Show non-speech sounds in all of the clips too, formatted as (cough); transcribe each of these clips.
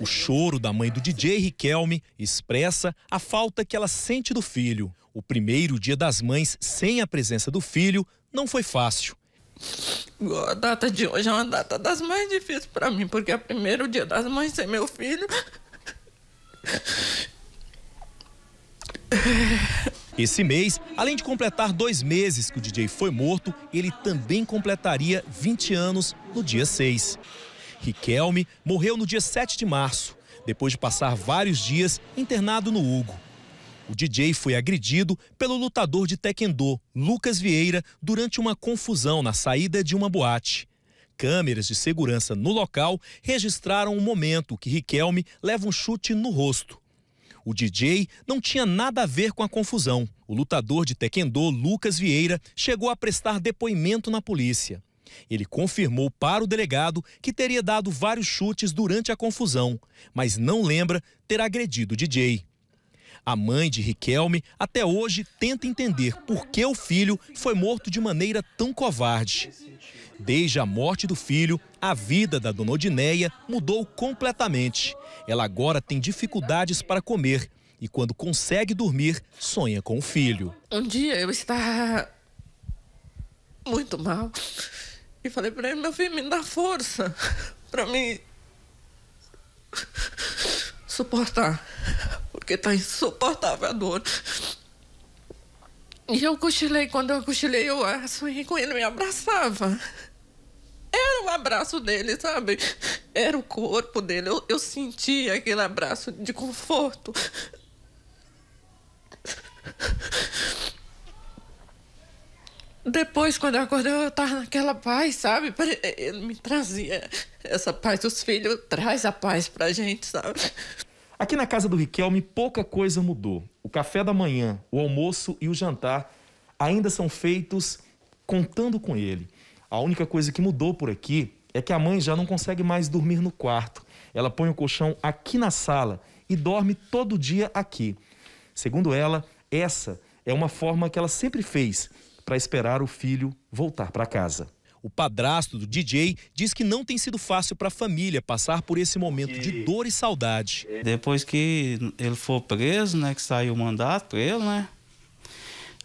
O choro da mãe do DJ Riquelme expressa a falta que ela sente do filho. O primeiro dia das mães sem a presença do filho não foi fácil. A data de hoje é uma data das mais difíceis para mim, porque é o primeiro dia das mães sem meu filho. Esse mês, além de completar dois meses que o DJ foi morto, ele também completaria 20 anos no dia 6. Riquelme, morreu no dia 7 de março, depois de passar vários dias internado no Hugo. O DJ foi agredido pelo lutador de taekwondo, Lucas Vieira, durante uma confusão na saída de uma boate. Câmeras de segurança no local registraram o momento que Riquelme leva um chute no rosto. O DJ não tinha nada a ver com a confusão. O lutador de taekwondo, Lucas Vieira, chegou a prestar depoimento na polícia. Ele confirmou para o delegado que teria dado vários chutes durante a confusão, mas não lembra ter agredido o DJ. A mãe de Riquelme até hoje tenta entender por que o filho foi morto de maneira tão covarde. Desde a morte do filho, a vida da dona Odineia mudou completamente. Ela agora tem dificuldades para comer e, quando consegue dormir, sonha com o filho. Um dia eu estava muito mal e falei para ele: meu filho, me dá força (laughs) para me suportar, porque tá insuportável a dor. E eu cochilei, quando eu cochilei, eu sonhei assim, com ele, me abraçava. Era o um abraço dele, sabe? Era o corpo dele. Eu, eu sentia aquele abraço de conforto. Depois, quando eu acordei, eu tava naquela paz, sabe? Ele eh, eh, me trazia essa paz. Os filhos traz a paz pra gente, sabe? Aqui na casa do Riquelme, pouca coisa mudou. O café da manhã, o almoço e o jantar ainda são feitos contando com ele. A única coisa que mudou por aqui é que a mãe já não consegue mais dormir no quarto. Ela põe o colchão aqui na sala e dorme todo dia aqui. Segundo ela, essa é uma forma que ela sempre fez para esperar o filho voltar para casa. O padrasto do DJ diz que não tem sido fácil para a família passar por esse momento de dor e saudade. Depois que ele for preso, né, que saiu o mandato para ele, né?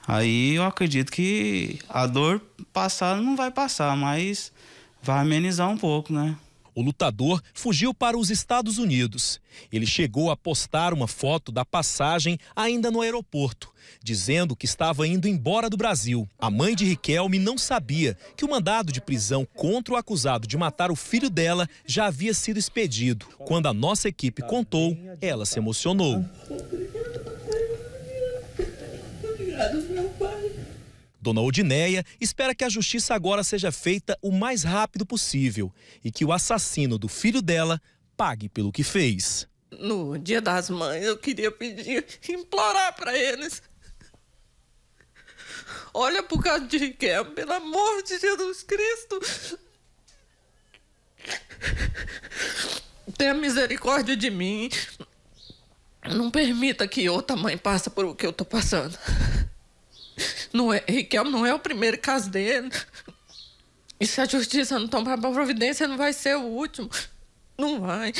Aí eu acredito que a dor passada não vai passar, mas vai amenizar um pouco, né? O lutador fugiu para os Estados Unidos. Ele chegou a postar uma foto da passagem ainda no aeroporto, dizendo que estava indo embora do Brasil. A mãe de Riquelme não sabia que o mandado de prisão contra o acusado de matar o filho dela já havia sido expedido. Quando a nossa equipe contou, ela se emocionou. Obrigado, meu pai. Dona Odineia espera que a justiça agora seja feita o mais rápido possível e que o assassino do filho dela pague pelo que fez. No Dia das Mães, eu queria pedir, implorar para eles. Olha por causa de Riquelme, pelo amor de Jesus Cristo. Tenha misericórdia de mim. Não permita que outra mãe passe por o que eu estou passando. Não é, Riquelme não é o primeiro caso dele. E se a justiça não tomar providência, não vai ser o último. Não vai.